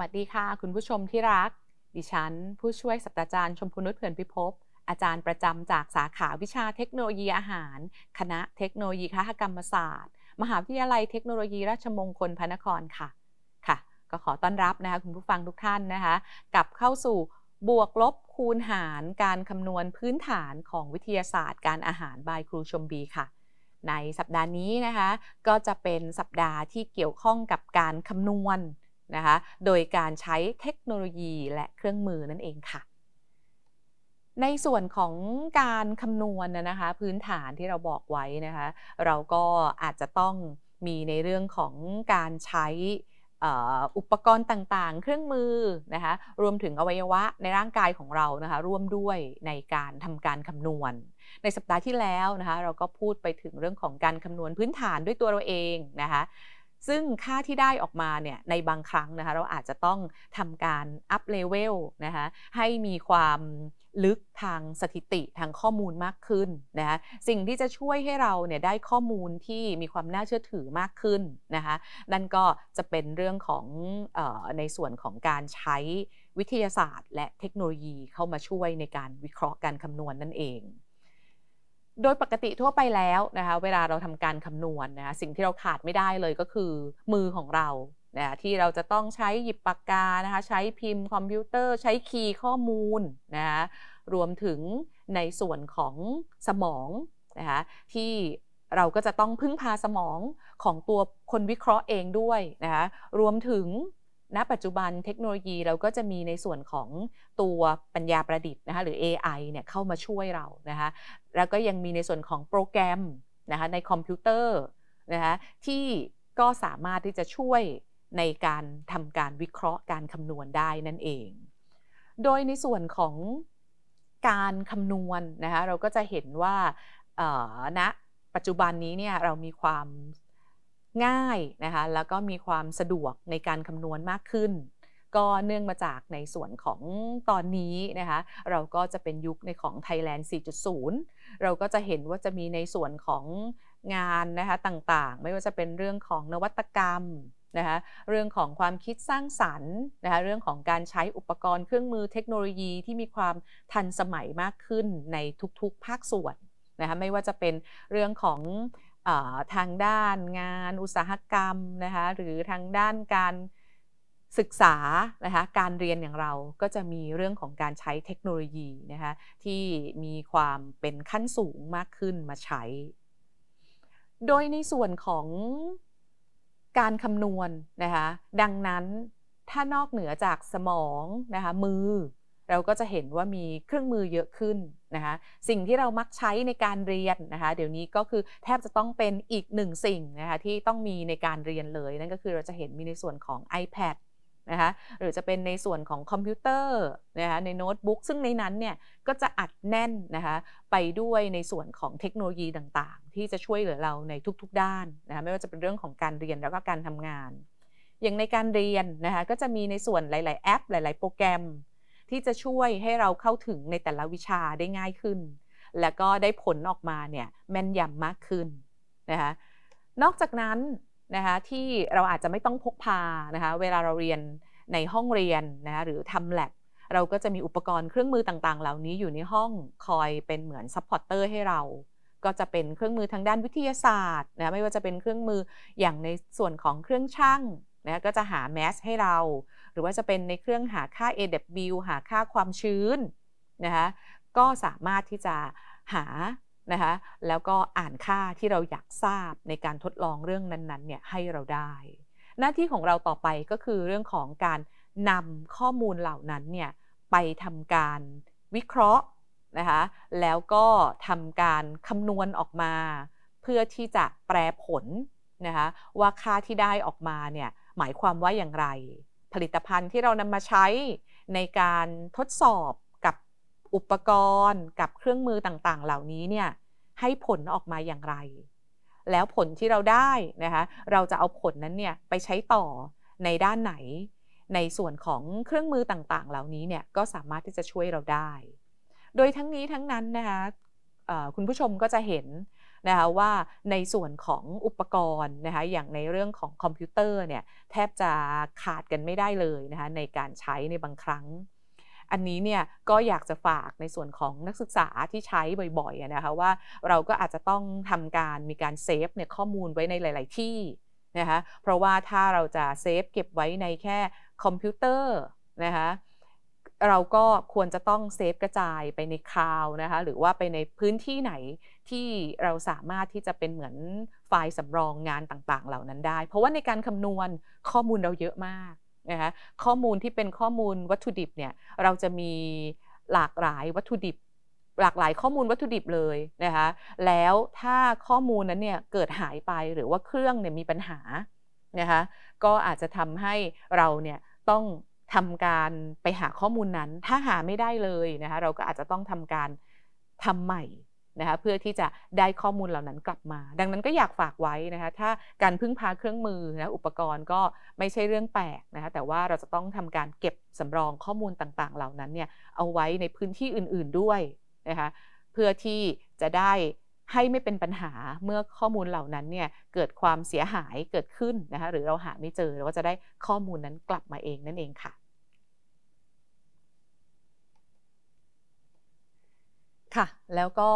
วัสดีค่ะคุณผู้ชมที่รัก ดิฉัน ผู้ช่วยศาสตราจารย์ ชมพูนุชเผื่อนพิภพอาจารย์ประจำจากสาขาวิชาเทคโนโลยีอาหาร คณะเทคโนโลยีคหกรรมศาสตร์ มหาวิทยาลัยเทคโนโลยี ราชมงคลพระนครค่ะค่ะก็ขอต้อนรับนะคะคุณผู้ฟังทุกท่านนะคะกลับเข้าสู่บวกลบคูณหารการคำนวณพื้นฐานของวิทยาศาสตร์ การอาหารบายครูชมบีค่ะ ในสัปดาห์นี้นะคะ ก็จะเป็นสัปดาห์ที่เกี่ยวข้องกับการคำนวณนะคะ โดยการใช้เทคโนโลยีและเครื่องมือนั่นเองค่ะ ในส่วนของการคำนวณนนะคะพื้นฐานที่เราบอกไว้นะคะเราก็อาจจะต้องมีในเรื่องของการใช้อุปกรณ์ต่างๆ เครื่องมือนะคะรวมถึงอวัยวะในร่างกายของเรานะคะร่วมด้วยในการทำการคำนวณ ในสัปดาห์ที่แล้วนะคะเราก็พูดไปถึงเรื่องของการคำนวณพื้นฐานด้วยตัวเราเองนะคะซึ่งค่าที่ได้ออกมาเนี่ยในบางครั้งนะคะเราอาจจะต้องทำการอัพเลเวลนะคะให้มีความลึกทางสถิติทางข้อมูลมากขึ้นนะคะสิ่งที่จะช่วยให้เราเนี่ยได้ข้อมูลที่มีความน่าเชื่อถือมากขึ้นนะคะนั่นก็จะเป็นเรื่องของออในส่วนของการใช้วิทยาศาสตร์และเทคโนโลยีเข้ามาช่วยในการวิเคราะห์การคำนวณนนั่นเองโดยปกติทั่วไปแล้วนะคะเวลาเราทำการคำนวณนนะคะสิ่งที่เราขาดไม่ได้เลยก็คือ มือของเรานะที่เราจะต้องใช้หยิบปากกานะคะใช้พิมพ์คอมพิวเตอร์ ใช้คีย์ข้อมูลนะคะรวมถึงในส่วนของสมองนะคะที่เราก็จะต้องพึ่งพาสมองของตัวคนวิเคราะห์เองด้วยนะคะรวมถึงณปัจจุบันเทคโนโลยีเราก็จะมีในส่วนของตัวปัญญาประดิษฐ์นะคะหรือ AI เนี่ยเข้ามาช่วยเรานะคะแล้วก็ยังมีในส่วนของโปรแกรมนะคะในคอมพิวเตอร์นะคะที่ก็สามารถที่จะช่วยในการทำการวิเคราะห์การคำนวณได้นั่นเอง โดยในส่วนของการคำนวณนะคะเราก็จะเห็นว่าณนะปัจจุบันนี้เนี่ยเรามีความง่ายนะคะแล้วก็มีความสะดวกในการคำนวณมากขึ้น ก็เนื่องมาจากในส่วนของตอนนี้นะคะเราก็จะเป็นยุคในของ Thailand 4.0 เราก็จะเห็นว่าจะมีในส่วนของงานนะคะต่างๆ ไม่ว่าจะเป็นเรื่องของนวัตกรรมนะคะเรื่องของความคิดสร้างสรรค์นะคะเรื่องของการใช้อุปกรณ์เครื่องมือเทคโนโลยีที่มีความทันสมัยมากขึ้นในทุกๆภาคส่วนนะคะไม่ว่าจะเป็นเรื่องของทางด้านงานอุตสาหกรรมนะคะหรือทางด้านการศึกษานะคะการเรียนอย่างเราก็จะมีเรื่องของการใช้เทคโนโลยีนะคะที่มีความเป็นขั้นสูงมากขึ้นมาใช้ โดยในส่วนของการคำนวณนะคะดังนั้นถ้านอกเหนือจากสมองนะคะมือ เราก็จะเห็นว่ามีเครื่องมือเยอะขึ้นนะคะสิ่งที่เรามักใช้ในการเรียนนะคะเดี๋ยวนี้ก็คือแทบจะต้องเป็นอีกหนึ่งสิ่งนะคะที่ต้องมีในการเรียนเลยนั่นก็คือเราจะเห็นมีในส่วนของ iPad นะคะหรือจะเป็นในส่วนของคอมพิวเตอร์นะคะในโน้ตบุ๊กซึ่งในนั้นเนี่ยก็จะอัดแน่นนะคะไปด้วยในส่วนของเทคโนโลยีต่างๆ ที่จะช่วยเหลือเราในทุกๆด้านนะคะไม่ว่าจะเป็นเรื่องของการเรียนแล้วก็การทำงาน อย่างในการเรียนนะคะก็จะมีในส่วนหลายๆ แอป หลาย ๆโปรแกรมที่จะช่วยให้เราเข้าถึงในแต่ละวิชาได้ง่ายขึ้น และก็ได้ผลออกมาเนี่ยแม่นยำมากขึ้นนะคะ นอกจากนั้นนะคะที่เราอาจจะไม่ต้องพกพานะคะเวลาเราเรียนในห้องเรียนนะคะหรือทำแลบเราก็จะมีอุปกรณ์เครื่องมือต่างๆเหล่านี้อยู่ในห้องคอยเป็นเหมือนซัพพอร์เตอร์ให้เรา ก็จะเป็นเครื่องมือทางด้านวิทยาศาสตร์นะไม่ว่าจะเป็นเครื่องมืออย่างในส่วนของเครื่องช่างนะก็จะหาแมสให้เรา หรือว่าจะเป็นในเครื่องหาค่า AW หาค่าความชื้นนะคะก็สามารถที่จะหานะคะแล้วก็อ่านค่าที่เราอยากทราบในการทดลองเรื่องนั้นๆเนี่ยให้เราได้ หน้าที่ของเราต่อไปก็คือเรื่องของการนำข้อมูลเหล่านั้นเนี่ยไปทำการวิเคราะห์นะคะแล้วก็ทำการคำนวณออกมา เพื่อที่จะแปรผลนะคะว่าค่าที่ได้ออกมาเนี่ยหมายความว่าอย่างไร ผลิตภัณฑ์ที่เรานำมาใช้ในการทดสอบกับอุปกรณ์ กับเครื่องมือต่าง ๆ เหล่านี้เนี่ยให้ผลออกมาอย่างไร แล้วผลที่เราได้นะคะเราจะเอาผลนั้นเนี่ยไปใช้ต่อในด้านไหน ในส่วนของเครื่องมือต่าง ๆ เหล่านี้เนี่ยก็สามารถที่จะช่วยเราได้ โดยทั้งนี้ทั้งนั้นนะคะคุณผู้ชมก็จะเห็นนะคะว่าในส่วนของอุปกรณ์นะคะอย่างในเรื่องของคอมพิวเตอร์เนี่ยแทบจะขาดกันไม่ได้เลยนะคะในการใช้ในบางครั้ง อันนี้เนี่ยก็อยากจะฝากในส่วนของนักศึกษาที่ใช้บ่อยๆนะคะว่าเราก็อาจจะต้องทำการมีการเซฟเนี่ยข้อมูลไว้ในหลาย ๆ ที่นะคะเพราะว่าถ้าเราจะเซฟเก็บไว้ในแค่คอมพิวเตอร์นะคะเราก็ควรจะต้องเซฟกระจายไปในคลาวนะคะหรือว่าไปในพื้นที่ไหนที่เราสามารถที่จะเป็นเหมือนไฟล์สำรองงานต่างๆเหล่านั้นได้ เพราะว่าในการคำนวณข้อมูลเราเยอะมากนะคะข้อมูลที่เป็นข้อมูลวัตถุดิบเนี่ยเราจะมีหลากหลายวัตถุดิบ หลากหลายข้อมูลวัตถุดิบเลยนะคะแล้วถ้าข้อมูลนั้นเนี่ยเกิดหายไปหรือว่าเครื่องเนี่ยมีปัญหานะคะก็อาจจะทำให้เราเนี่ยต้องทำการไปหาข้อมูลนั้น ถ้าหาไม่ได้เลยนะคะ เราก็อาจจะต้องทำการทำใหม่นะคะ เพื่อที่จะได้ข้อมูลเหล่านั้นกลับมา ดังนั้นก็อยากฝากไว้นะคะ ถ้าการพึ่งพาเครื่องมือนะอุปกรณ์ก็ไม่ใช่เรื่องแปลกนะคะ แต่ว่าเราจะต้องทำการเก็บสำรองข้อมูลต่างๆเหล่านั้นเนี่ย เอาไว้ในพื้นที่อื่นๆด้วยนะคะ เพื่อที่จะได้ให้ไม่เป็นปัญหาเมื่อข้อมูลเหล่านั้นเนี่ยเกิดความเสียหายเกิดขึ้นนะคะหรือเราหาไม่เจอเราก็จะได้ข้อมูลนั้นกลับมาเองนั่นเองค่ะค่ะแล้วก็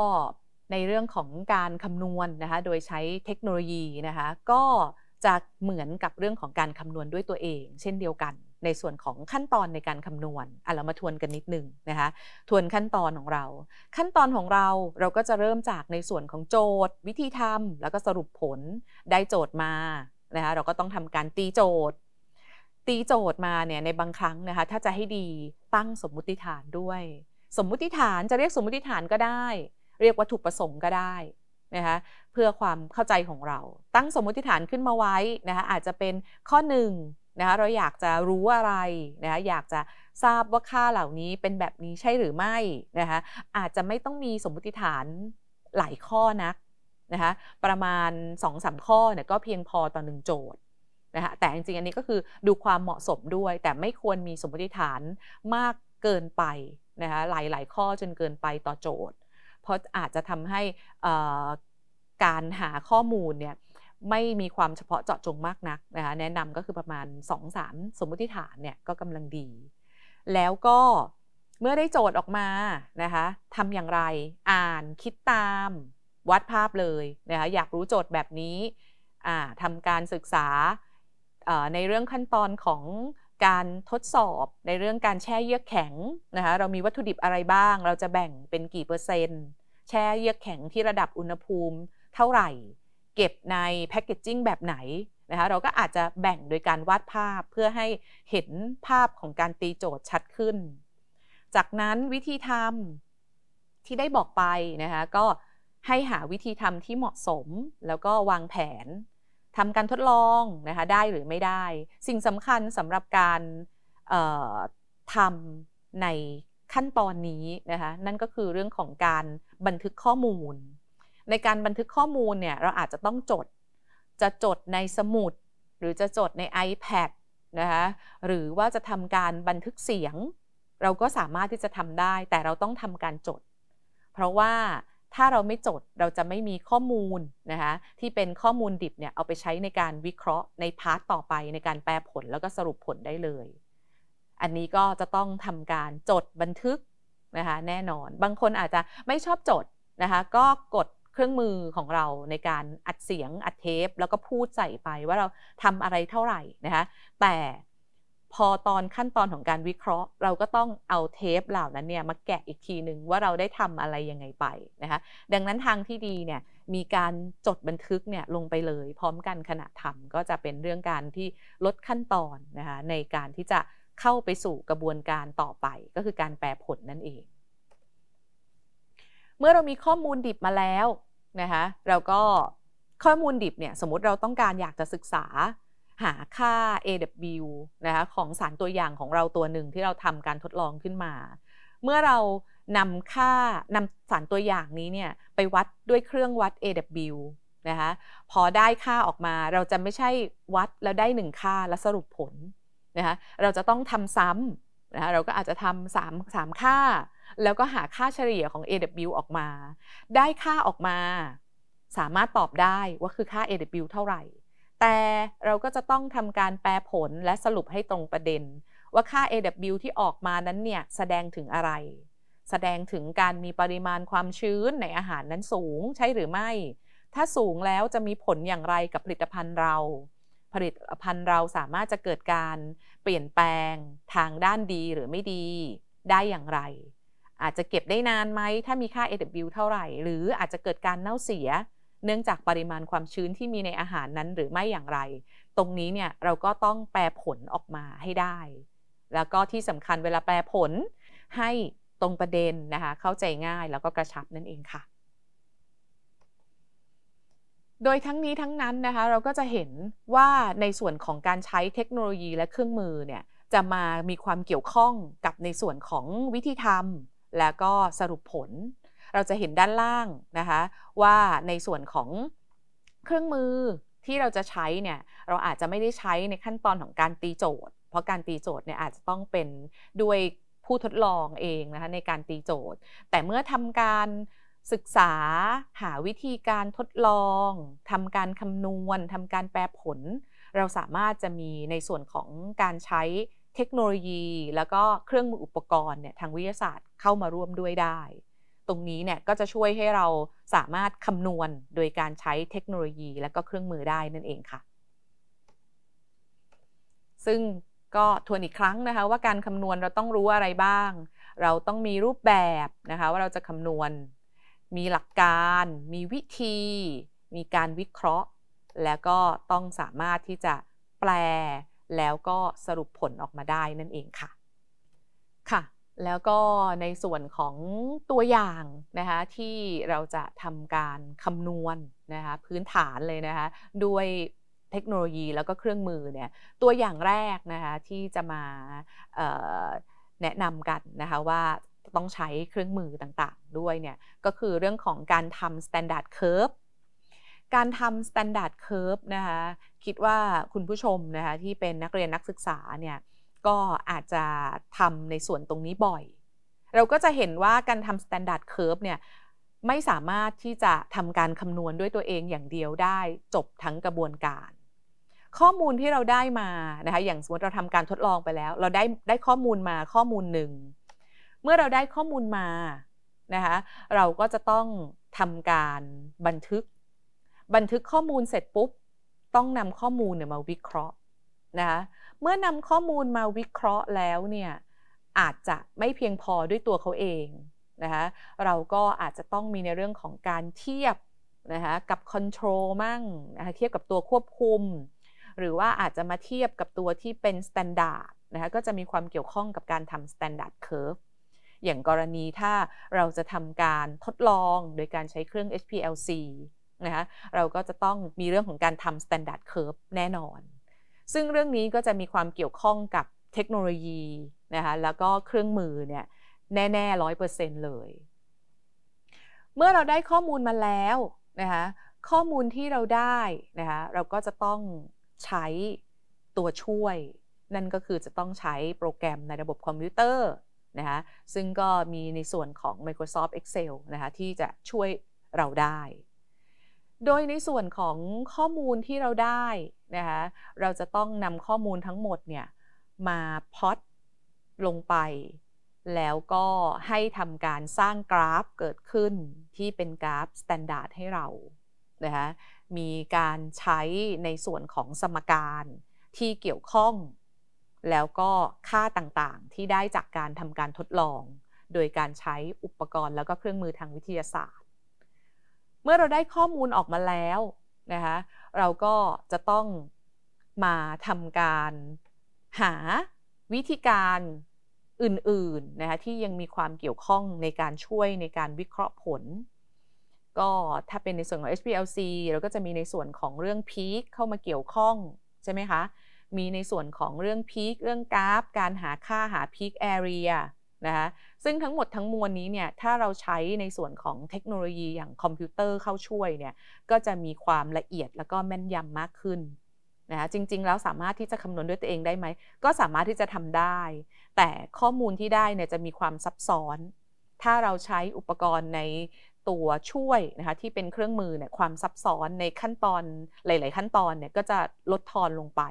ในเรื่องของการคำนวณนนะคะโดยใช้เทคโนโลยีนะคะก็จะเหมือนกับเรื่องของการคำนวณด้วยตัวเองเช่นเดียวกันในส่วนของขั้นตอนในการคำนวณอ่ะเรามาทวนกันนิดนึงนะคะทวนขั้นตอนของเรา ขั้นตอนของเราเราก็จะเริ่มจากในส่วนของโจทย์ วิธีทำแล้วก็สรุปผลได้โจทย์มานะคะเราก็ต้องทำการตีโจทย์ ตีโจทย์มาเนี่ยในบางครั้งนะคะถ้าจะให้ดีตั้งสมมุติฐานด้วย สมมุติฐานจะเรียกสมมุติฐานก็ได้ เรียกวัตถุประสงค์ก็ได้นะคะเพื่อความเข้าใจของเราตั้งสมมติฐานขึ้นมาไว้นะคะอาจจะเป็นข้อ1นะคะเราอยากจะรู้อะไรนะคะอยากจะทราบว่าค่าเหล่านี้เป็นแบบนี้ใช่หรือไม่นะคะ อาจจะไม่ต้องมีสมมติฐานหลายข้อนักนะคะ ประมาณ2อสข้อเนี่ยก็เพียงพอต่อหนึ่งโจทย์นะคะแต่จริงๆอันนี้ก็คือดูความเหมาะสมด้วย แต่ไม่ควรมีสมมติฐานมากเกินไปนะคะหลายๆ ข้อจนเกินไปต่อโจทย์ เพราะอาจจะทำให้การหาข้อมูลเนี่ยไม่มีความเฉพาะเจาะจงมากนักนะคะแนะนำก็คือประมาณ 2-3 สมมติฐานเนี่ยก็กำลังดี แล้วก็เมื่อได้โจทย์ออกมานะคะทำอย่างไรอ่านคิดตามวัดภาพเลยนะคะอยากรู้โจทย์แบบนี้ทำการศึกษาในเรื่องขั้นตอนของการทดสอบในเรื่องการแช่เยือกแข็งนะคะเรามีวัตถุดิบอะไรบ้าง เราจะแบ่งเป็นกี่เปอร์เซ็นต์ แช่เยือกแข็งที่ระดับอุณหภูมิเท่าไหร่เก็บในแพคเกจจิ้งแบบไหนนะคะเราก็อาจจะแบ่งโดยการวาดภาพเพื่อให้เห็นภาพของการตีโจทย์ชัดขึ้น จากนั้นวิธีทำที่ได้บอกไปนะคะก็ให้หาวิธีทำที่เหมาะสมแล้วก็วางแผนทำการทดลองนะคะได้หรือไม่ได้ สิ่งสำคัญสำหรับการทำในขั้นตอนนี้นะคะนั่นก็คือเรื่องของการบันทึกข้อมูลในการบันทึกข้อมูลเนี่ยเราอาจจะต้องจด จะจดในสมุด หรือจะจดใน iPad นะคะหรือว่าจะทำการบันทึกเสียง เราก็สามารถที่จะทำได้ แต่เราต้องทำการจด เพราะว่าถ้าเราไม่จดเราจะไม่มีข้อมูลนะคะที่เป็นข้อมูลดิบเนี่ยเอาไปใช้ในการวิเคราะห์ ในพาร์ตต่อไปในการแปลผลแล้วก็สรุปผลได้เลย อันนี้ก็จะต้องทำการจดบันทึกนะคะแน่นอนบางคนอาจจะไม่ชอบจดนะคะก็กดเครื่องมือของเราในการอัดเสียงอัดเทป แล้วก็พูดใส่ไปว่าเราทำอะไรเท่าไหร่นะคะแต่พอตอนขั้นตอนของการวิเคราะห์ เราก็ต้องเอาเทปเหล่านั้นเนี่ยมาแกะอีกทีหนึ่งว่าเราได้ทำอะไรยังไงไปนะคะดังนั้นทางที่ดีเนี่ยมีการจดบันทึกเนี่ยลงไปเลย พร้อมกันขณะทำก็จะเป็นเรื่องการที่ลดขั้นตอนนะคะในการที่จะเข้าไปสู่กระบวนการต่อไป ก็คือการแปลผลนั่นเอง เมื่อเรามีข้อมูลดิบมาแล้วนะคะเราก็ข้อมูลดิบเนี่ยสมมติเราต้องการอยากจะศึกษาหาค่า AW นะคะของสารตัวอย่างของเราตัวหนึ่งที่เราทำการทดลองขึ้นมา เมื่อเรานำค่านำสารตัวอย่างนี้เนี่ยไปวัดด้วยเครื่องวัด AW นะคะพอได้ค่าออกมาเราจะไม่ใช่วัดแล้วได้หนึ่งค่าแล้วสรุปผลนะคะเราจะต้องทำซ้ำนะคะเราก็อาจจะทำสามสามค่าแล้วก็หาค่าเฉลี่ยของ AW ออกมา ได้ค่าออกมา สามารถตอบได้ว่าคือค่า AW เท่าไหร่ แต่เราก็จะต้องทำการแปลผลและสรุปให้ตรงประเด็น ว่าค่า AW ที่ออกมานั้นเนี่ย แสดงถึงอะไร แสดงถึงการมีปริมาณความชื้นในอาหารนั้นสูงใช่หรือไม่ ถ้าสูงแล้วจะมีผลอย่างไรกับผลิตภัณฑ์เรา ผลิตภัณฑ์เราสามารถจะเกิดการเปลี่ยนแปลงทางด้านดีหรือไม่ดี ได้อย่างไรอาจจะเก็บได้นานไหม ถ้ามีค่า AW เท่าไหร่ หรืออาจจะเกิดการเน่าเสีย เนื่องจากปริมาณความชื้นที่มีในอาหารนั้นหรือไม่อย่างไร ตรงนี้เนี่ยเราก็ต้องแปลผลออกมาให้ได้ แล้วก็ที่สำคัญเวลาแปลผลให้ตรงประเด็นนะคะ เข้าใจง่ายแล้วก็กระชับนั่นเองค่ะ โดยทั้งนี้ทั้งนั้นนะคะเราก็จะเห็นว่าในส่วนของการใช้เทคโนโลยีและเครื่องมือเนี่ยจะมามีความเกี่ยวข้องกับในส่วนของวิธีทำแล้วก็สรุปผล เราจะเห็นด้านล่างนะคะว่าในส่วนของเครื่องมือที่เราจะใช้เนี่ยเราอาจจะไม่ได้ใช้ในขั้นตอนของการตีโจทย์ เพราะการตีโจทย์เนี่ยอาจจะต้องเป็นด้วยผู้ทดลองเองนะคะในการตีโจทย์ แต่เมื่อทำการศึกษาหาวิธีการทดลองทำการคำนวณทำการแปรผล เราสามารถจะมีในส่วนของการใช้ทคโนโลยีแล้วก็เครื่องมืออุปกรณ์เนี่ยทางวิทยาศาสตร์เข้ามาร่วมด้วยได้ ตรงนี้เนี่ยก็จะช่วยให้เราสามารถคำนวณโดยการใช้เทคโนโลยี และก็เครื่องมือได้นั่นเองค่ะ ซึ่งก็ทวนอีกครั้งนะคะว่าการคำนวณเราต้องรู้อะไรบ้าง เราต้องมีรูปแบบนะคะว่าเราจะคำนวณ มีหลักการ มีวิธี มีการวิเคราะห์ แล้วก็ต้องสามารถที่จะแปลแล้วก็สรุปผลออกมาได้นั่นเองค่ะ ค่ะ แล้วก็ในส่วนของตัวอย่างนะคะที่เราจะทำการคำนวณนนะคะพื้นฐานเลยนะคะด้วยเทคโนโลยีแล้วก็เครื่องมือเนี่ยตัวอย่างแรกนะคะที่จะมาแนะนำกันนะคะว่าต้องใช้เครื่องมือต่างๆด้วยเนี่ยก็คือเรื่องของการทำ standard curve การทำ standard curve นะคะ คิดว่าคุณผู้ชมนะคะที่เป็นนักเรียนนักศึกษาเนี่ย ก็อาจจะทำในส่วนตรงนี้บ่อย เราก็จะเห็นว่าการทำ standard curve เนี่ย ไม่สามารถที่จะทำการคำนวณด้วยตัวเองอย่างเดียวได้จบทั้งกระบวนการ ข้อมูลที่เราได้มานะคะ อย่างสมมติเราทำการทดลองไปแล้ว เราได้ได้ข้อมูลมาข้อมูลหนึ่ง เมื่อเราได้ข้อมูลมานะคะ เราก็จะต้องทำการบันทึกบันทึกข้อมูลเสร็จปุ๊บต้องนำข้อมูลเนี่ยมาวิเคราะห์นะคะเมื่อนำข้อมูลมาวิเคราะห์แล้วเนี่ยอาจจะไม่เพียงพอด้วยตัวเขาเองนะคะเราก็อาจจะต้องมีในเรื่องของการเทียบนะคะกับคอนโทรลมั่งนะคะเทียบกับตัวควบคุม หรือว่าอาจจะมาเทียบกับตัวที่เป็นสแตนดาร์ดนะคะก็จะมีความเกี่ยวข้องกับการทำสแตนดาร์ดเคอร์ฟอย่างกรณีถ้าเราจะทำการทดลองโดยการใช้เครื่อง HPLC นะคะเราก็จะต้องมีเรื่องของการทำ standard curve แน่นอน ซึ่งเรื่องนี้ก็จะมีความเกี่ยวข้องกับเทคโนโลยีนะคะ แล้วก็เครื่องมือเนี่ยแน่ๆร้อยเปอร์เซ็นต์เลย เมื่อเราได้ข้อมูลมาแล้วนะคะ ข้อมูลที่เราได้นะคะเราก็จะต้องใช้ตัวช่วย นั่นก็คือจะต้องใช้โปรแกรมในระบบคอมพิวเตอร์นะคะ ซึ่งก็มีในส่วนของ Microsoft Excel นะคะที่จะช่วยเราได้โดยในส่วนของข้อมูลที่เราได้นะคะ เราจะต้องนำข้อมูลทั้งหมดเนี่ยมาพอดลงไปแล้วก็ให้ทำการสร้างกราฟเกิดขึ้นที่เป็นกราฟสแตนดาร์ดให้เรานะคะ มีการใช้ในส่วนของสมการที่เกี่ยวข้อง แล้วก็ค่าต่างๆ ที่ได้จากการทำการทดลอง โดยการใช้อุปกรณ์แล้วก็เครื่องมือทางวิทยาศาสตร์เมื่อเราได้ข้อมูลออกมาแล้วนะคะเราก็จะต้องมาทำการหาวิธีการอื่นๆนะคะที่ยังมีความเกี่ยวข้องในการช่วยในการวิเคราะห์ผลก็ถ้าเป็นในส่วนของ HPLC เราก็จะมีในส่วนของเรื่องพีคเข้ามาเกี่ยวข้องใช่ไหมคะมีในส่วนของเรื่องพีคเรื่องกราฟ การหาค่าหาพีคแอเรียนะคะซึ่งทั้งหมดทั้งมวลนี้เนี่ยถ้าเราใช้ในส่วนของเทคโนโลยีอย่างคอมพิวเตอร์เข้าช่วยเนี่ยก็จะมีความละเอียดแล้วก็แม่นยำมากขึ้นนะคะจริงๆ แล้วสามารถที่จะคำนวณด้วยตัวเองได้ไหมก็สามารถที่จะทำได้ แต่ข้อมูลที่ได้เนี่ยจะมีความซับซ้อน ถ้าเราใช้อุปกรณ์ในตัวช่วยนะคะที่เป็นเครื่องมือเนี่ยความซับซ้อนในขั้นตอนหลายๆขั้นตอนเนี่ยก็จะลดทอนลงไป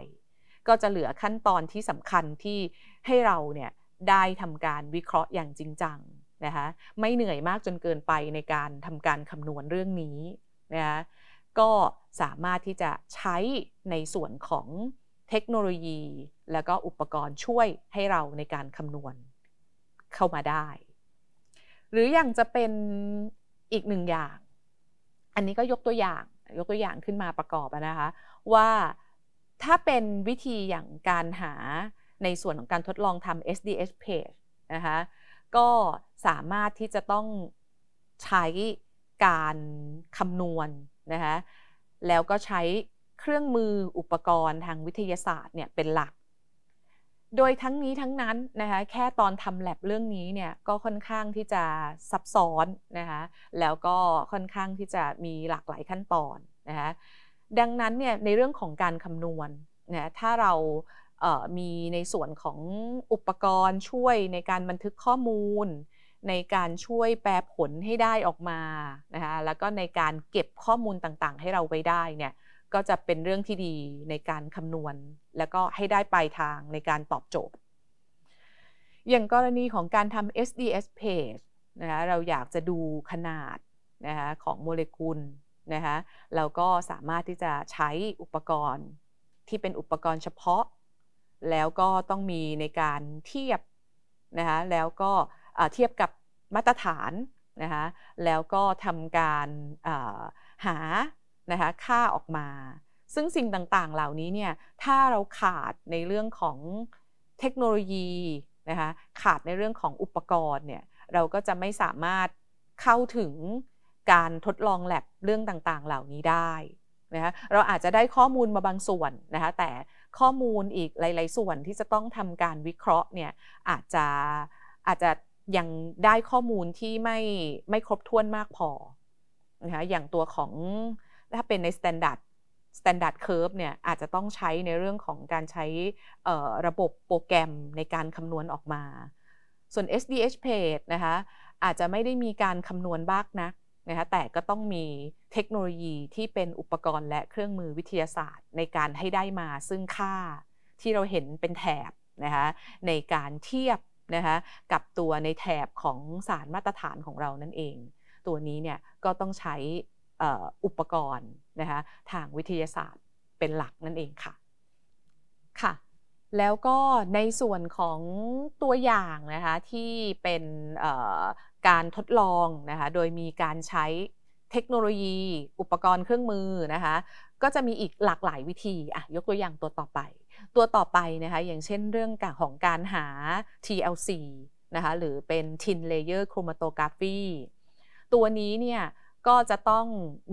ก็จะเหลือขั้นตอนที่สำคัญที่ให้เราเนี่ยได้ทำการวิเคราะห์อย่างจริงจังนะคะไม่เหนื่อยมากจนเกินไปในการทำการคำนวณเรื่องนี้นะคะก็สามารถที่จะใช้ในส่วนของเทคโนโลยี แล้วก็อุปกรณ์ช่วยให้เราในการคำนวณเข้ามาได้ หรืออย่างจะเป็นอีกหนึ่งอย่างอันนี้ก็ยกตัวอย่างยกตัวอย่างขึ้นมาประกอบนะคะว่าถ้าเป็นวิธีอย่างการหาในส่วนของการทดลองทำ SDS page นะคะ ก็สามารถที่จะต้องใช้การคำนวณนะคะ แล้วก็ใช้เครื่องมืออุปกรณ์ทางวิทยาศาสตร์เนี่ยเป็นหลัก โดยทั้งนี้ทั้งนั้นนะคะ แค่ตอนทำแ l a บเรื่องนี้เนี่ย ก็ค่อนข้างที่จะซับซ้อนนะคะ แล้วก็ค่อนข้างที่จะมีหลากหลายขั้นตอนนะคะ ดังนั้นเนี่ยในเรื่องของการคำนวณนะถ้าเรามีในส่วนของอุปกรณ์ช่วยในการบันทึกข้อมูล ในการช่วยแปลผลให้ได้ออกมานะคะแล้วก็ในการเก็บข้อมูลต่างๆให้เราไว้ได้เนี่ยก็จะเป็นเรื่องที่ดีในการคำนวณ แล้วก็ให้ได้ปลายทางในการตอบโจทย์ อย่างกรณีของการทำ SDS page นะคะเราอยากจะดูขนาดนะคะของโมเลกุลนะคะเราก็สามารถที่จะใช้อุปกรณ์ที่เป็นอุปกรณ์เฉพาะแล้วก็ต้องมีในการเทียบนะคะ แล้วก็เทียบกับมาตรฐานนะคะ แล้วก็ทำการหานะคะค่าออกมา ซึ่งสิ่งต่างๆเหล่านี้เนี่ย ถ้าเราขาดในเรื่องของเทคโนโลยีนะคะ ขาดในเรื่องของอุปกรณ์เนี่ย เราก็จะไม่สามารถเข้าถึงการทดลองแลบเรื่องต่างๆเหล่านี้ได้นะคะ เราอาจจะได้ข้อมูลมาบางส่วนนะคะ แต่ข้อมูลอีกหลาย ๆส่วนที่จะต้องทำการวิเคราะห์เนี่ยอาจจะอาจจะยังได้ข้อมูลที่ไม่ไม่ครบถ้วนมากพอนะคะอย่างตัวของถ้าเป็นในนดาร์ดสแตนดาร์ดเค u ร์ฟเนี่ยอาจจะต้องใช้ในเรื่องของการใช้ระบบโปรแกรมในการคำนวณออกมา ส่วน SDH page นะคะอาจจะไม่ได้มีการคำนวณบ้างนักนะคะแต่ก็ต้องมีเทคโนโลยีที่เป็นอุปกรณ์และเครื่องมือวิทยาศาสตร์ในการให้ได้มา ซึ่งค่าที่เราเห็นเป็นแถบนะคะในการเทียบนะคะกับตัวในแถบของสารมาตรฐานของเรานั่นเอง ตัวนี้เนี่ยก็ต้องใช้อุปกรณ์นะคะทางวิทยาศาสตร์เป็นหลักนั่นเองค่ะค่ะแล้วก็ในส่วนของตัวอย่างนะคะที่เป็นการทดลองนะคะ โดยมีการใช้เทคโนโลยี อุปกรณ์เครื่องมือนะคะ ก็จะมีอีกหลากหลายวิธีอ่ะยกตัวอย่างตัวต่อไป ตัวต่อไปนะคะ อย่างเช่นเรื่องของการหา TLC นะคะ หรือเป็น Tin Layer Chromatography ตัวนี้เนี่ยก็จะต้อง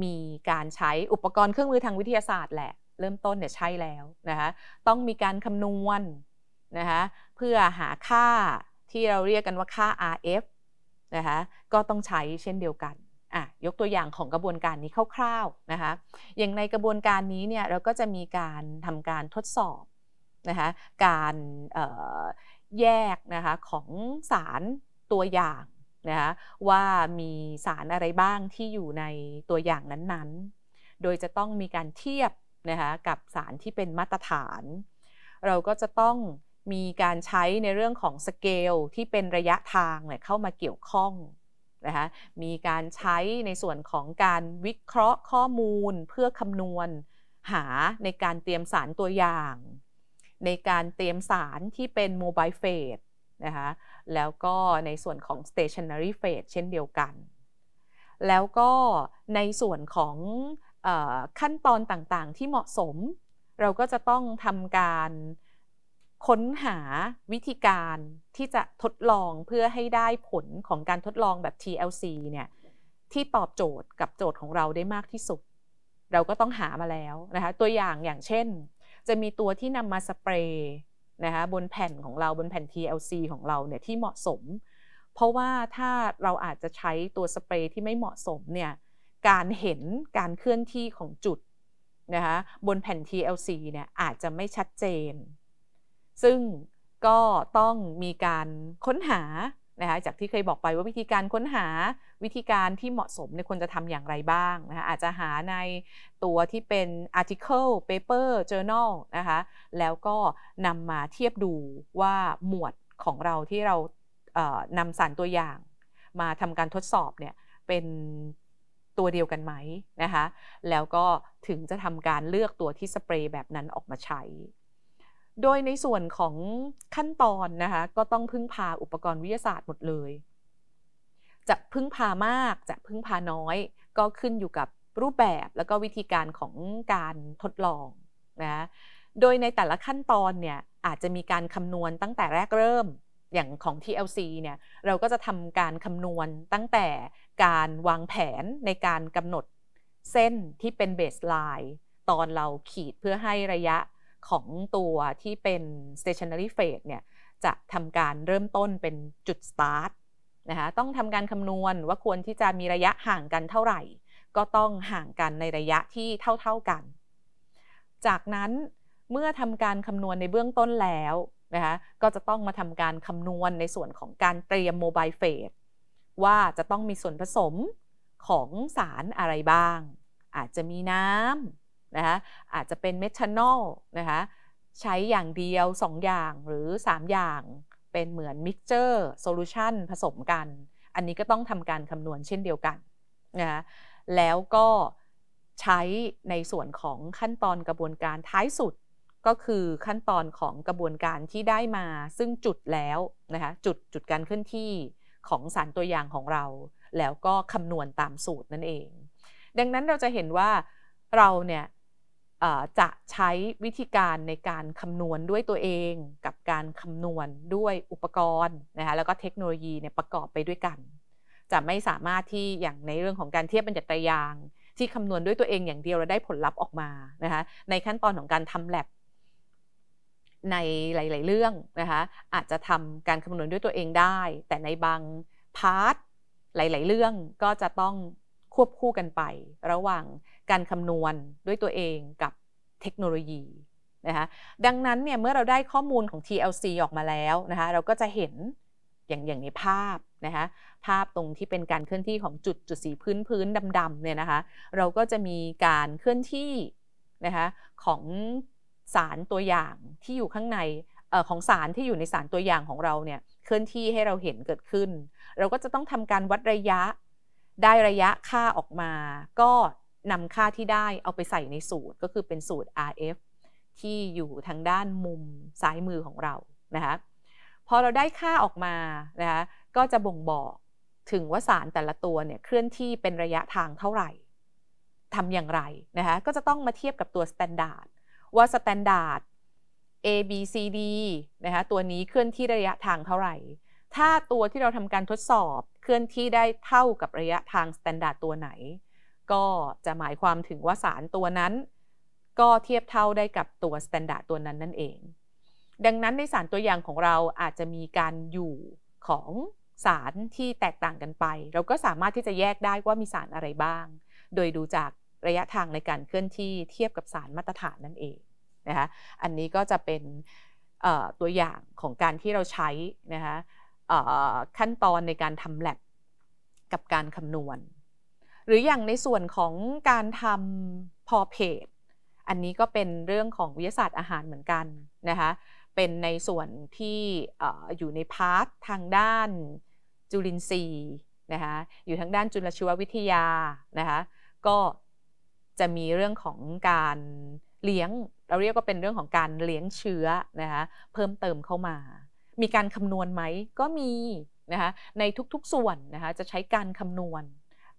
มีการใช้อุปกรณ์เครื่องมือทางวิทยาศาสตร์แหละ เริ่มต้นเนี่ยใช่แล้วนะคะ ต้องมีการคำนวณนะคะ เพื่อหาค่าที่เราเรียกกันว่าค่า RF นะคะก็ต้องใช้เช่นเดียวกันอ่ะยกตัวอย่างของกระบวนการนี้คร่าวๆนะคะอย่างในกระบวนการนี้เนี่ยเราก็จะมีการทำการทดสอบนะคะการแยกนะคะของสารตัวอย่างนะคะว่ามีสารอะไรบ้างที่อยู่ในตัวอย่างนั้นๆ โดยจะต้องมีการเทียบนะคะกับสารที่เป็นมาตรฐาน เราก็จะต้องมีการใช้ในเรื่องของสเกลที่เป็นระยะทางเนี่ยเข้ามาเกี่ยวข้องนะคะ มีการใช้ในส่วนของการวิเคราะห์ข้อมูลเพื่อคำนวณ หาในการเตรียมสารตัวอย่าง ในการเตรียมสารที่เป็นโมบายเฟสนะคะ แล้วก็ในส่วนของ stationary p h a s เช่นเดียวกัน แล้วก็ในส่วนของอขั้นตอนต่างๆที่เหมาะสมเราก็จะต้องทำการค้นหาวิธีการที่จะทดลองเพื่อให้ได้ผลของการทดลองแบบ TLC เนี่ยที่ตอบโจทย์กับโจทย์ของเราได้มากที่สุด เราก็ต้องหามาแล้วนะคะตัวอย่างอย่างเช่น จะมีตัวที่นำมาสเปรย์นะคะบนแผ่นของเราบนแผ่น TLC ของเราเนี่ยที่เหมาะสม เพราะว่าถ้าเราอาจจะใช้ตัวสเปรย์ที่ไม่เหมาะสมเนี่ยการเห็นการเคลื่อนที่ของจุดนะคะบนแผ่น TLC เนี่ยอาจจะไม่ชัดเจนซึ่งก็ต้องมีการค้นหานะคะจากที่เคยบอกไปว่าวิธีการค้นหาวิธีการที่เหมาะสมในคนจะทำอย่างไรบ้างนะคะอาจจะหาในตัวที่เป็น article paper journal นะคะแล้วก็นำมาเทียบดูว่าหมวดของเราที่เรานำสารตัวอย่าง มาทำการทดสอบเนี่ยเป็นตัวเดียวกันไหมนะคะแล้วก็ถึงจะทำการเลือกตัวที่สเปรย์แบบนั้นออกมาใช้โดยในส่วนของขั้นตอนนะคะก็ต้องพึ่งพาอุปกรณ์วิทยาศาสตร์หมดเลย จะพึ่งพามากจะพึ่งพาน้อยก็ขึ้นอยู่กับรูปแบบแล้วก็วิธีการของการทดลองนะ โดยในแต่ละขั้นตอนเนี่ยอาจจะมีการคำนวณตั้งแต่แรกเริ่มอย่างของ TLC เนี่ยเราก็จะทำการคำนวณตั้งแต่การวางแผนในการกำหนดเส้นที่เป็นเบสไลน์ตอนเราขีดเพื่อให้ระยะของตัวที่เป็น stationary phase เนี่ย จะทำการเริ่มต้นเป็นจุด start นะคะ ต้องทำการคำนวณว่าควรที่จะมีระยะห่างกันเท่าไหร่ ก็ต้องห่างกันในระยะที่เท่าๆกัน จากนั้นเมื่อทำการคำนวณในเบื้องต้นแล้วนะคะ ก็จะต้องมาทำการคำนวณในส่วนของการเตรียมโมบายเฟสว่าจะต้องมีส่วนผสมของสารอะไรบ้าง อาจจะมีน้ำนะคะอาจจะเป็นเมทานอลนะคะใช้อย่างเดียว 2 อย่างหรือ 3 อย่างเป็นเหมือนมิกเจอร์โซลูชันผสมกัน อันนี้ก็ต้องทำการคำนวณเช่นเดียวกันนะคะแล้วก็ใช้ในส่วนของขั้นตอนกระบวนการท้ายสุด ก็คือขั้นตอนของกระบวนการที่ได้มา ซึ่งจุดแล้วนะคะจุดจุดการเคลื่อนที่ของสารตัวอย่างของเรา แล้วก็คำนวณตามสูตรนั่นเอง ดังนั้นเราจะเห็นว่าเราเนี่ยจะใช้วิธีการในการคำนวณด้วยตัวเอง กับการคำนวณด้วยอุปกรณ์นะคะแล้วก็เทคโนโลยีเนี่ยประกอบไปด้วยกัน จะไม่สามารถที่อย่างในเรื่องของการเทียบบรรจัตยางที่คำนวณด้วยตัวเองอย่างเดียวเราได้ผลลัพธ์ออกมานะคะในขั้นตอนของการทำแ l บในหลาย ๆ เรื่องนะคะอาจจะทำการคำนวณด้วยตัวเองได้ แต่ในบางพาร์ทหลาย ๆ เรื่องก็จะต้องควบคู่กันไประหว่างการคำนวณด้วยตัวเองกับเทคโนโลยีนะคะดังนั้นเนี่ยเมื่อเราได้ข้อมูลของ TLC ออกมาแล้วนะคะเราก็จะเห็นอย่างอย่างในภาพนะคะ ภาพตรงที่เป็นการเคลื่อนที่ของจุดจุดสีพื้นพื้นดำๆเนี่ยนะคะ เราก็จะมีการเคลื่อนที่นะคะของสารตัวอย่างที่อยู่ข้างในออของสารที่อยู่ในสารตัวอย่างของเราเนี่ยเคลื่อนที่ให้เราเห็นเกิดขึ้น เราก็จะต้องทำการวัดระยะได้ระยะค่าออกมาก็นำค่าที่ได้เอาไปใส่ในสูตรก็คือเป็นสูตร RF ที่อยู่ทางด้านมุมซ้ายมือของเรา นะคะพอเราได้ค่าออกมา นะคะก็จะบ่งบอกถึงว่าสารแต่ละตัวเนี่ยเคลื่อนที่เป็นระยะทางเท่าไหร่ ทำอย่างไรนะคะก็จะต้องมาเทียบกับตัวสแตนดาร์ดว่าสแตนดาร์ด A B C D นะคะตัวนี้เคลื่อนที่ระยะทางเท่าไหร่ ถ้าตัวที่เราทำการทดสอบเคลื่อนที่ได้เท่ากับระยะทาง สแตนดาร์ดตัวไหนก็จะหมายความถึงว่าสารตัวนั้น ก็เทียบเท่าได้กับตัวสแตนดาร์ดตัวนั้นนั่นเอง ดังนั้นในสารตัวอย่างของเราอาจจะมีการอยู่ของสารที่แตกต่างกันไป เราก็สามารถที่จะแยกได้ว่ามีสารอะไรบ้าง โดยดูจากระยะทางในการเคลื่อนที่เทียบกับสารมาตรฐานนั่นเองนะคะ อันนี้ก็จะเป็นตัวอย่างของการที่เราใช้นะคะขั้นตอนในการทำแ l a กับการคำนวณหรืออย่างในส่วนของการทำพอเพจอันนี้ก็เป็นเรื่องของวิทยาศาสตร์อาหารเหมือนกันนะคะ เป็นในส่วนที่อยู่ในพาร์ททางด้านจุลินทรีย์นะคะ อยู่ทางด้านจุลชีววิทยานะคะ ก็จะมีเรื่องของการเลี้ยง เราเรียกว่าเป็นเรื่องของการเลี้ยงเชื้อ นะคะ เพิ่มเติมเข้ามา มีการคำนวณไหมก็มีนะคะ ในทุกๆส่วนนะคะ จะใช้การคำนวณ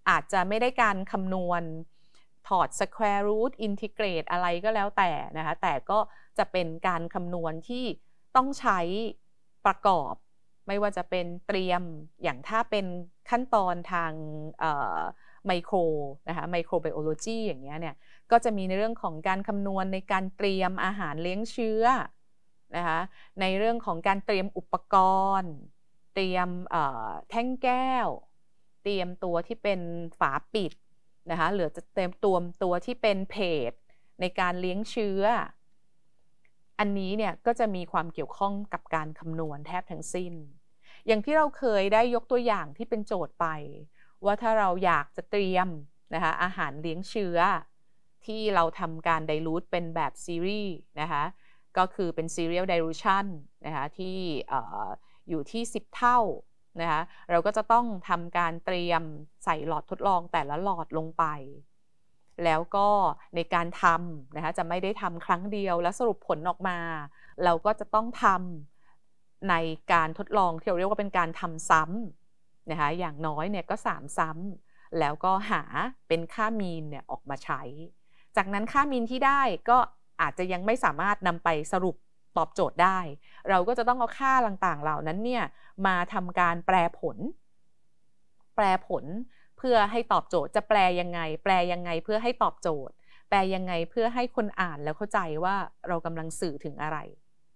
อาจจะไม่ได้การคำนวณถอด square root i ิ t e g r a t อะไรก็แล้วแต่นะคะแต่ก็จะเป็นการคำนวณที่ต้องใช้ประกอบ ไม่ว่าจะเป็นเตรียมอย่างถ้าเป็นขั้นตอนทางไมโครนะคะไมโครไบโอโลจีอย่างเงี้ยเนี่ยก็จะมีในเรื่องของการคำนวณในการเตรียมอาหารเลี้ยงเชื้อนะคะในเรื่องของการเตรียมอุปกรณ์ เตรียมแท่งแก้วเตรียมตัวที่เป็นฝาปิดนะคะหรือจะเตรียมตัวตัวที่เป็นเพจ ในการเลี้ยงเชื้อ อันนี้เนี่ยก็จะมีความเกี่ยวข้องกับการคำนวณแทบทั้งสิ้น อย่างที่เราเคยได้ยกตัวอย่างที่เป็นโจทย์ไป ว่าถ้าเราอยากจะเตรียมนะคะอาหารเลี้ยงเชื้อ ที่เราทำการไดรูทเป็นแบบซีรีส์นะคะก็คือเป็นซีเรียลไดรูชันนะคะที่อยู่ที่10 เท่านะคะเราก็จะต้องทำการเตรียมใส่หลอดทดลองแต่ละหลอดลงไป แล้วก็ในการทำนะคะจะไม่ได้ทำครั้งเดียวแล้วสรุปผลออกมา เราก็จะต้องทำในการทดลองที่เราเรียกว่าเป็นการทำซ้ำนะคะอย่างน้อยเนี่ยก็ 3 ซ้ำแล้วก็หาเป็นค่ามีนเนี่ยออกมาใช้ จากนั้นค่ามีนที่ได้ก็อาจจะยังไม่สามารถนำไปสรุปตอบโจทย์ได้ เราก็จะต้องเอาค่าต่างๆ เหล่านั้นเนี่ยมาทำการแปลผล แปลผลเพื่อให้ตอบโจทย์ จะแปลยังไง แปลยังไงเพื่อให้ตอบโจทย์ แปลยังไงเพื่อให้คนอ่านแล้วเข้าใจว่าเรากำลังสื่อถึงอะไร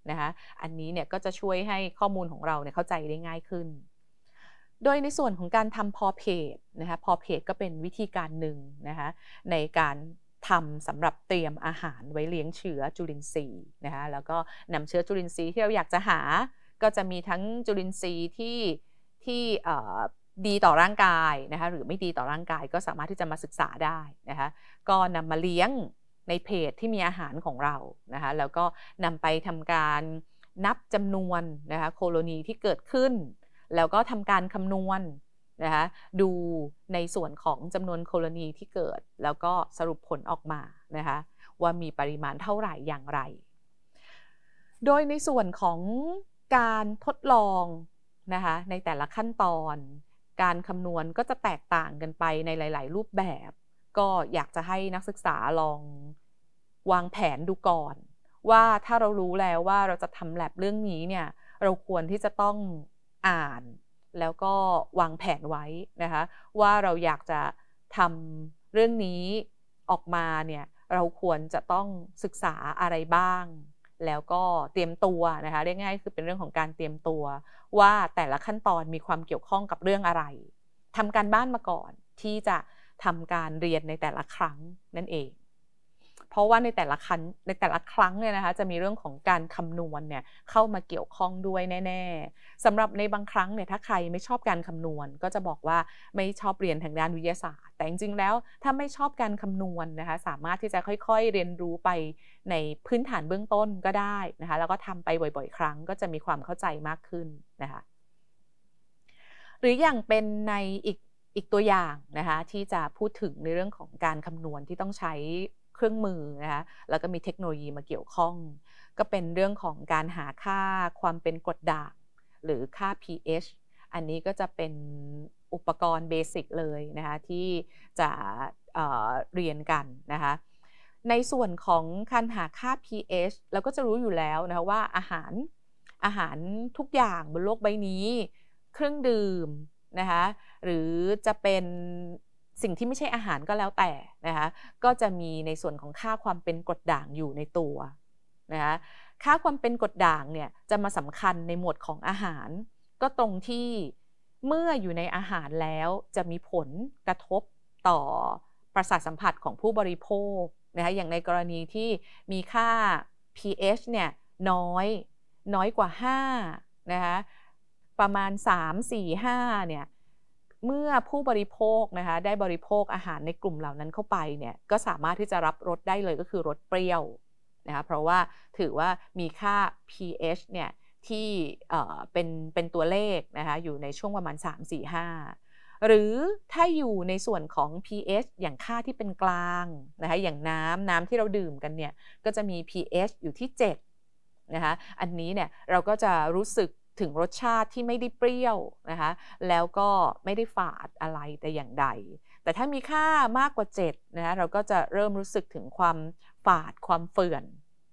นะคะอันนี้เนี่ยก็จะช่วยให้ข้อมูลของเราเนี่ยเข้าใจได้ง่ายขึ้น โดยในส่วนของการทำพอเพจนะคะพอเพจก็เป็นวิธีการหนึ่งนะคะในการทำสำหรับเตรียมอาหารไว้ เลี้ยงเชื้อจุลินทรีย์นะคะแล้วก็นำเชื้อจุลินทรีย์ที่เราอยากจะหาก็จะมีทั้งจุลินทรีย์ที่ที่ดีต่อร่างกายนะคะหรือไม่ดีต่อร่างกายก็สามารถที่จะมาศึกษาได้นะคะก็นำมาเลี้ยงในเพจที่มีอาหารของเรานะคะแล้วก็นำไปทำการนับจำนวนนะคะโคโลนี ที่เกิดขึ้นแล้วก็ทำการคำนวณนะคะดูในส่วนของจำนวนโคลนีที่เกิด แล้วก็สรุปผลออกมานะคะว่ามีปริมาณเท่าไหร่อย่างไร โดยในส่วนของการทดลองนะคะในแต่ละขั้นตอน การคำนวณก็จะแตกต่างกันไปในหลายๆรูปแบบ ก็อยากจะให้นักศึกษาลองวางแผนดูก่อน ว่าถ้าเรารู้แล้วว่าเราจะทำแลบเรื่องนี้เนี่ยเราควรที่จะต้องอ่านแล้วก็วางแผนไว้นะคะว่าเราอยากจะทำเรื่องนี้ออกมาเนี่ยเราควรจะต้องศึกษาอะไรบ้าง แล้วก็เตรียมตัวนะคะเรียกง่ายคือเป็นเรื่องของการเตรียมตัว ว่าแต่ละขั้นตอนมีความเกี่ยวข้องกับเรื่องอะไรทำการบ้านมาก่อนที่จะทำการเรียนในแต่ละครั้งนั่นเองเพราะว่าในแต่ละครั้งในแต่ละครั้งเนี่ยนะคะจะมีเรื่องของการคำนวณเนี่ยเข้ามาเกี่ยวข้องด้วยแน่ ๆสำหรับในบางครั้งเนี่ยถ้าใครไม่ชอบการคำนวณ ก็จะบอกว่าไม่ชอบเรียนทางด้านวิทยาศาสตร์ แต่จริงๆแล้วถ้าไม่ชอบการคำนวณนนะคะสามารถที่จะค่อยๆเรียนรู้ไปในพื้นฐานเบื้องต้นก็ได้นะคะแล้วก็ทำไปบ่อยๆ ครั้งก็จะมีความเข้าใจมากขึ้นนะคะหรืออย่างเป็นในอีกอีกตัวอย่างนะคะที่จะพูดถึงในเรื่องของการคำนวณที่ต้องใช้เครื่องมือนะคะ แล้วก็มีเทคโนโลยีมาเกี่ยวข้อง ก็เป็นเรื่องของการหาค่าความเป็นกรดด่างหรือค่า pH อันนี้ก็จะเป็นอุปกรณ์เบสิกเลยนะคะที่จะเเรียนกันนะคะ ในส่วนของการหาค่า pH เราก็จะรู้อยู่แล้วนะคะว่าอาหารอาหารทุกอย่างบนโลกใบนี้เครื่องดื่มนะคะหรือจะเป็นสิ่งที่ไม่ใช่อาหารก็แล้วแต่นะคะ ก็จะมีในส่วนของค่าความเป็นกรดด่างอยู่ในตัวนะคะ ค่าความเป็นกรดด่างเนี่ยจะมาสำคัญในหมวดของอาหาร ก็ตรงที่เมื่ออยู่ในอาหารแล้วจะมีผลกระทบต่อประสาทสัมผัสของผู้บริโภคนะคะ อย่างในกรณีที่มีค่า pH เนี่ยน้อยน้อยกว่า5นะคะ ประมาณ 3 4 5เนี่ยเมื่อผู้บริโภคนะคะได้บริโภคอาหารในกลุ่มเหล่านั้นเข้าไปเนี่ยก็สามารถที่จะรับรสได้เลยก็คือรสเปรี้ยวนะคะเพราะว่าถือว่ามีค่า pH เนี่ยที่เป็นเป็นตัวเลขนะคะอยู่ในช่วงประมาณ 3 4 5หรือถ้าอยู่ในส่วนของ pH อย่างค่าที่เป็นกลางนะคะอย่างน้ำน้ำที่เราดื่มกันเนี่ยก็จะมี pH อยู่ที่7นะคะอันนี้เนี่ยเราก็จะรู้สึกถึงรสชาติที่ไม่ได้เปรี้ยวนะคะ แล้วก็ไม่ได้ฝาดอะไรแต่อย่างใด แต่ถ้ามีค่ามากกว่า7นะคะ เราก็จะเริ่มรู้สึกถึงความฝาดความเฟื่อน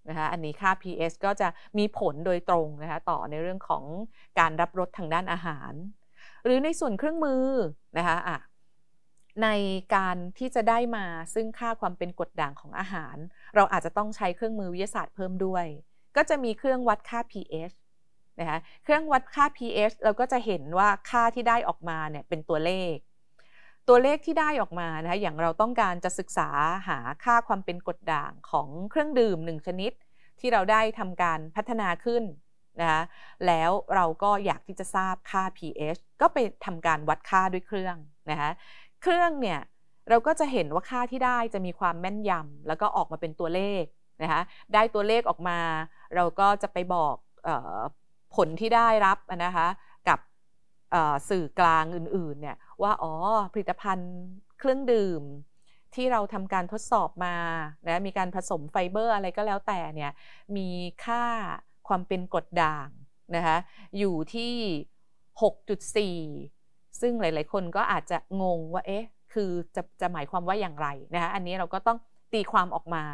นะคะ อันนี้ค่า PS ก็จะมีผลโดยตรงนะคะต่อในเรื่องของการรับรสทางด้านอาหาร หรือในส่วนเครื่องมือนะคะอ่ะในการที่จะได้มาซึ่งค่าความเป็นกรดด่างของอาหาร เราอาจจะต้องใช้เครื่องมือวิทยาศาสตร์เพิ่มด้วย ก็จะมีเครื่องวัดค่า pH นะคะเครื่องวัดค่า pH เราก็จะเห็นว่าค่าที่ได้ออกมาเนี่ยเป็นตัวเลข ตัวเลขที่ได้ออกมานะคะ อย่างเราต้องการจะศึกษาหาค่าความเป็นกรดด่างของเครื่องดื่มหนึ่งชนิดที่เราได้ทำการพัฒนาขึ้นนะคะ แล้วเราก็อยากที่จะทราบค่า pH ก็ไปทำการวัดค่าด้วยเครื่องนะคะ เครื่องเนี่ยเราก็จะเห็นว่าค่าที่ได้จะมีความแม่นยำแล้วก็ออกมาเป็นตัวเลขนะคะ ได้ตัวเลขออกมา เราก็จะไปบอกผลที่ได้รับนะคะกับสื่อกลางอื่นๆเนี่ยว่าอ๋อ ผลิตภัณฑ์เครื่องดื่มที่เราทำการทดสอบมานะมีการผสมไฟเบอร์อะไรก็แล้วแต่เนี่ยมีค่าความเป็นกรดด่างนะคะอยู่ที่ 6.4 ซึ่งหลายๆคนก็อาจจะงงว่าเอ๊ะคือจะจะหมายความว่าอย่างไรนะคะอันนี้เราก็ต้องตีความออกมา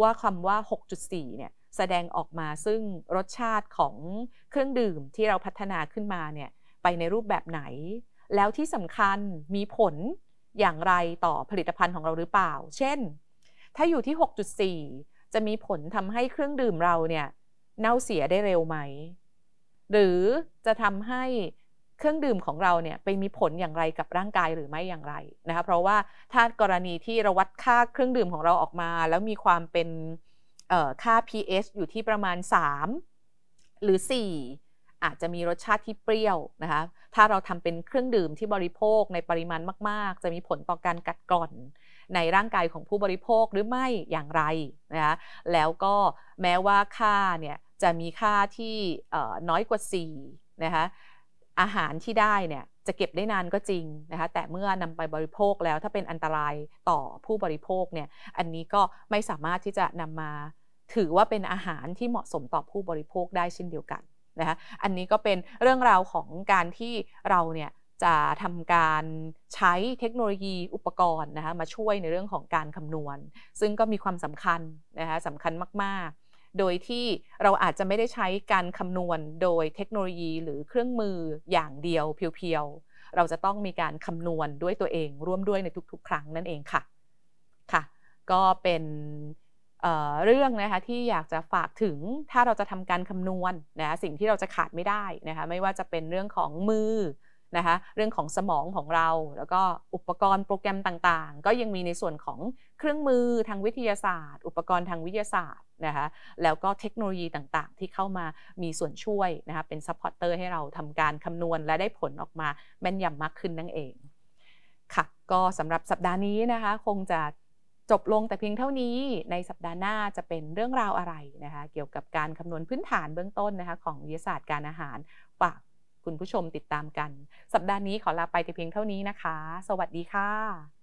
ว่าคำว่า 6.4เนี่ยแสดงออกมาซึ่งรสชาติของเครื่องดื่มที่เราพัฒนาขึ้นมาเนี่ยไปในรูปแบบไหน แล้วที่สำคัญมีผลอย่างไรต่อผลิตภัณฑ์ของเราหรือเปล่า เช่น ถ้าอยู่ที่ 6.4 จะมีผลทำให้เครื่องดื่มเราเนี่ยเน่าเสียได้เร็วไหมหรือจะทำให้เครื่องดื่มของเราเนี่ยไปมีผลอย่างไรกับร่างกายหรือไม่อย่างไรนะคะเพราะว่าถ้ากรณีที่เราวัดค่าเครื่องดื่มของเราออกมา แล้วมีความเป็นค่า pH อยู่ที่ประมาณ 3 หรือ 4 อาจจะมีรสชาติที่เปรี้ยวนะคะ ถ้าเราทำเป็นเครื่องดื่มที่บริโภคในปริมาณมาก ๆ จะมีผลต่อการกัดกร่อน ในร่างกายของผู้บริโภคหรือไม่ อย่างไรนะคะ แล้วก็แม้ว่าค่าเนี่ยจะมีค่าที่น้อยกว่า4นะคะ อาหารที่ได้เนี่ยจะเก็บได้นานก็จริงนะคะแต่เมื่อนำไปบริโภคแล้วถ้าเป็นอันตรายต่อผู้บริโภคเนี่ยอันนี้ก็ไม่สามารถที่จะนำมาถือว่าเป็นอาหารที่เหมาะสมต่อผู้บริโภคได้เช่นเดียวกันนะคะอันนี้ก็เป็นเรื่องราวของการที่เราเนี่ยจะทำการใช้เทคโนโลยีอุปกรณ์นะคะมาช่วยในเรื่องของการคำนวณ ซึ่งก็มีความสำคัญนะคะสำคัญมากๆโดยที่เราอาจจะไม่ได้ใช้การคำนวณโดยเทคโนโลยีหรือเครื่องมืออย่างเดียวเพียวๆ เราจะต้องมีการคำนวณด้วยตัวเองร่วมด้วยในทุกๆ ครั้งนั่นเองค่ะ ค่ะ ก็เป็นเรื่องนะคะที่อยากจะฝากถึงถ้าเราจะทำการคำนวณนะสิ่งที่เราจะขาดไม่ได้นะคะไม่ว่าจะเป็นเรื่องของมือนะคะเรื่องของสมองของเราแล้วก็อุปกรณ์โปรแกรมต่างๆ ก็ยังมีในส่วนของเครื่องมือทางวิทยาศาสตร์ อุปกรณ์ทางวิทยาศาสตร์นะคะแล้วก็เทคโนโลยีต่างๆ ที่เข้ามามีส่วนช่วยนะคะเป็นซัพพอร์เตอร์ให้เราทำการคำนวณและได้ผลออกมาแม่นยำมากขึ้นนั่นเองค่ะก็สำหรับสัปดาห์นี้นะคะคงจะจบลงแต่เพียงเท่านี้ ในสัปดาห์หน้าจะเป็นเรื่องราวอะไรนะคะเกี่ยวกับการคำนวณพื้นฐานเบื้องต้นนะคะของวิทยาศาสตร์การอาหารฝากคุณผู้ชมติดตามกัน สัปดาห์นี้ขอลาไปแต่เพียงเท่านี้นะคะ สวัสดีค่ะ